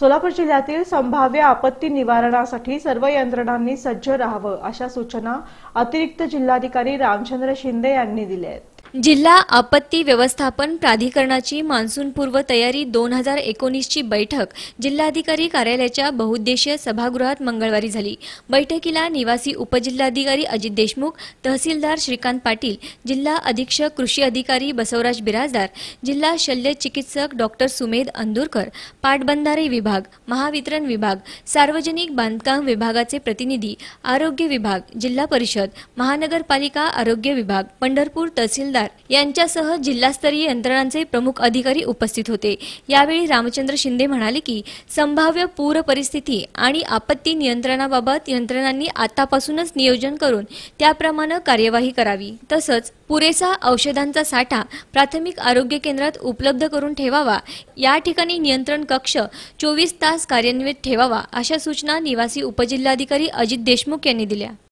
सोलापूर जिल्ह्यातील संभाव्य आपत्ती निवारणासाठी सर्व यंत्रणांनी सज्ज राहावं अशा सूचना अतिरिक्त जिल्हाधिकारी रामचंद्र शिंदे यांनी दिल्या आहेत जिल्हा आपत्ती व्यवस्थापन प्राधिकरणाची मान्सूनपूर्व तयारी दोन हजार एकोणीसची बैठक जिल्हाधिकारी कार्यालयाच्या बहुउद्देशीय सभागृहात मंगळवारी झाली बैठकीला निवासी उपजिल्हाधिकारी अजित देशमुख तहसीलदार श्रीकांत पाटील जिल्हा अधीक्षक कृषी अधिकारी बसवराज बिराजदार जिल्हा शल्य चिकित्सक डॉक्टर सुमेध अंदूरकर पाटबंधारे विभाग महावितरण विभाग सार्वजनिक बांधकाम विभागाचे प्रतिनिधी आरोग्य विभाग जिल्हा परिषद महानगरपालिका आरोग्य विभाग पंढरपूर तहसीलदार तहसीलदार यांच्यासह जिल्हास्तरीय यंत्रणांचे प्रमुख अधिकारी उपस्थित होते यावेळी रामचंद्र शिंदे म्हणाले की संभाव्य पूर परिस्थिती आणि आपत्ती नियंत्रणाबाबत यंत्रणांनी आतापासूनच नियोजन करून त्याप्रमाणे कार्यवाही करावी तसंच पुरेसा औषधांचा साठा प्राथमिक आरोग्य केंद्रात उपलब्ध करून ठेवावा या ठिकाणी नियंत्रण कक्ष चोवीस तास कार्यान्वित ठेवावा अशा सूचना निवासी उपजिल्हाधिकारी अजित देशमुख यांनी दिल्या